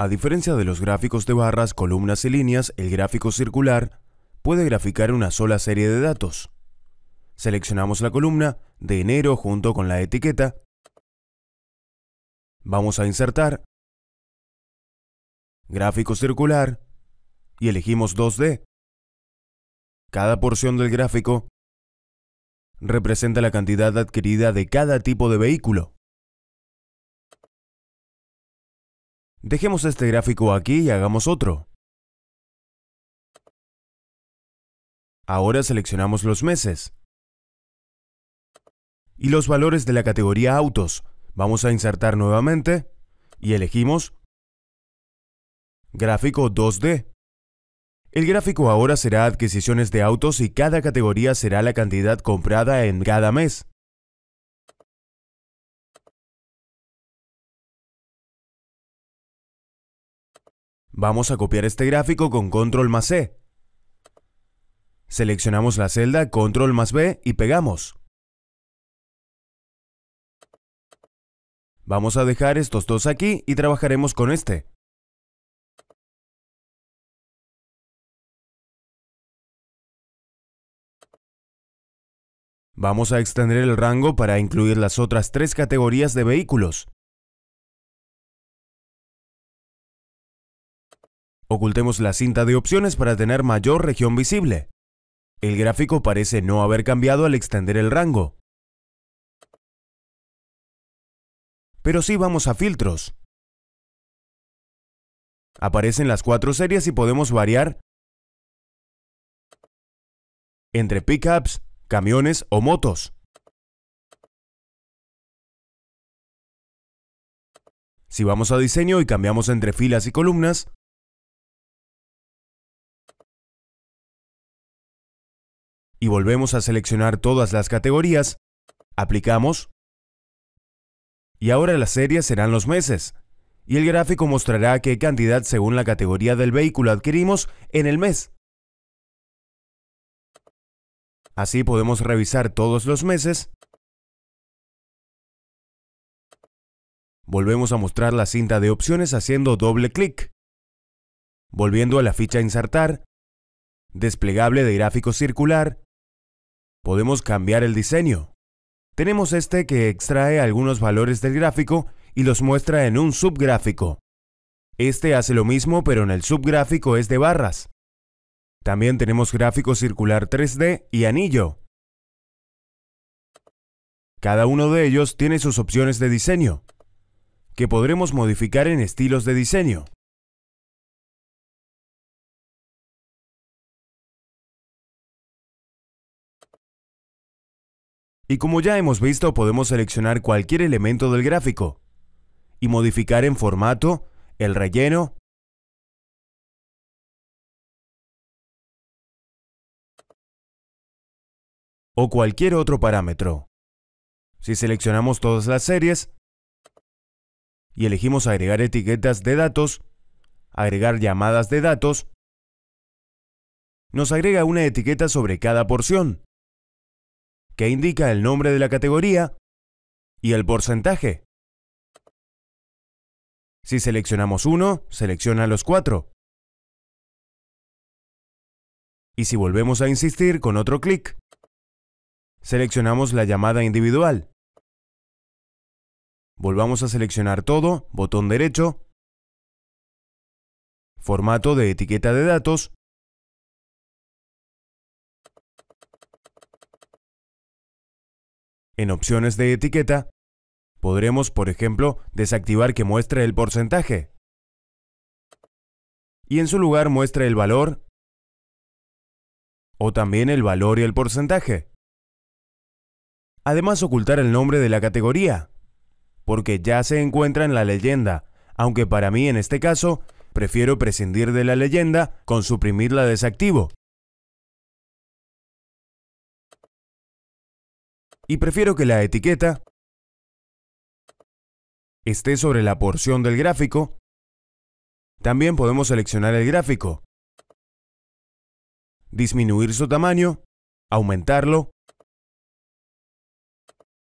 A diferencia de los gráficos de barras, columnas y líneas, el gráfico circular puede graficar una sola serie de datos. Seleccionamos la columna de enero junto con la etiqueta. Vamos a insertar gráfico circular y elegimos 2D. Cada porción del gráfico representa la cantidad adquirida de cada tipo de vehículo. Dejemos este gráfico aquí y hagamos otro. Ahora seleccionamos los meses. Y los valores de la categoría autos. Vamos a insertar nuevamente y elegimos Gráfico 2D. El gráfico ahora será adquisiciones de autos y cada categoría será la cantidad comprada en cada mes. Vamos a copiar este gráfico con control más C. E. Seleccionamos la celda control más B y pegamos. Vamos a dejar estos dos aquí y trabajaremos con este. Vamos a extender el rango para incluir las otras tres categorías de vehículos. ocultemos la cinta de opciones para tener mayor región visible. El gráfico parece no haber cambiado al extender el rango. Pero sí vamos a filtros. Aparecen las cuatro series y podemos variar entre pickups, camiones o motos. Si vamos a diseño y cambiamos entre filas y columnas, y volvemos a seleccionar todas las categorías, aplicamos y ahora las series serán los meses y el gráfico mostrará qué cantidad según la categoría del vehículo adquirimos en el mes. Así podemos revisar todos los meses. Volvemos a mostrar la cinta de opciones haciendo doble clic. Volviendo a la ficha Insertar, desplegable de gráfico circular, podemos cambiar el diseño. Tenemos este que extrae algunos valores del gráfico y los muestra en un subgráfico. Este hace lo mismo pero en el subgráfico es de barras. También tenemos gráfico circular 3D y anillo. Cada uno de ellos tiene sus opciones de diseño, que podremos modificar en estilos de diseño. Y como ya hemos visto, podemos seleccionar cualquier elemento del gráfico y modificar en formato, el relleno, o cualquier otro parámetro. Si seleccionamos todas las series y elegimos agregar etiquetas de datos, agregar llamadas de datos, nos agrega una etiqueta sobre cada porción que indica el nombre de la categoría y el porcentaje. Si seleccionamos uno, selecciona los cuatro. Y si volvemos a insistir con otro clic, seleccionamos la llamada individual. Volvamos a seleccionar todo, botón derecho, formato de etiqueta de datos En opciones de etiqueta, podremos, por ejemplo, desactivar que muestre el porcentaje. Y en su lugar muestre el valor o también el valor y el porcentaje. Además ocultar el nombre de la categoría, porque ya se encuentra en la leyenda, aunque para mí en este caso prefiero prescindir de la leyenda con suprimirla desactivo. y prefiero que la etiqueta esté sobre la porción del gráfico. También podemos seleccionar el gráfico, disminuir su tamaño, aumentarlo,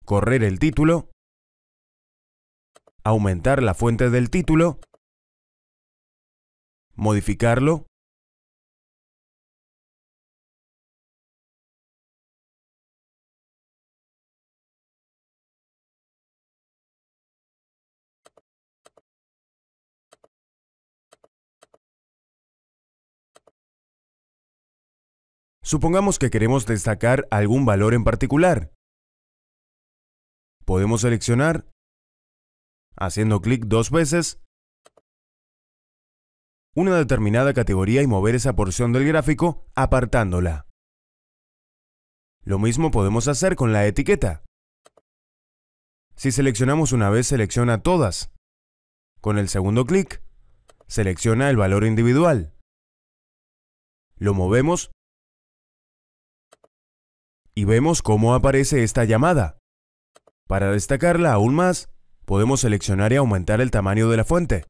correr el título, aumentar la fuente del título, modificarlo, Supongamos que queremos destacar algún valor en particular. Podemos seleccionar, haciendo clic dos veces, una determinada categoría y mover esa porción del gráfico apartándola. Lo mismo podemos hacer con la etiqueta. Si seleccionamos una vez, selecciona todas. Con el segundo clic, selecciona el valor individual. Lo movemos y vemos cómo aparece esta llamada. Para destacarla aún más, podemos seleccionar y aumentar el tamaño de la fuente.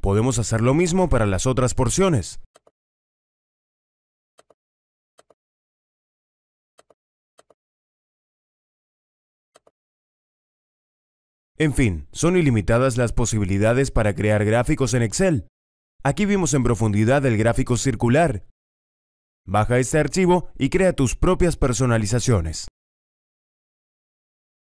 Podemos hacer lo mismo para las otras porciones. En fin, son ilimitadas las posibilidades para crear gráficos en Excel. Aquí vimos en profundidad el gráfico circular. Baja este archivo y crea tus propias personalizaciones.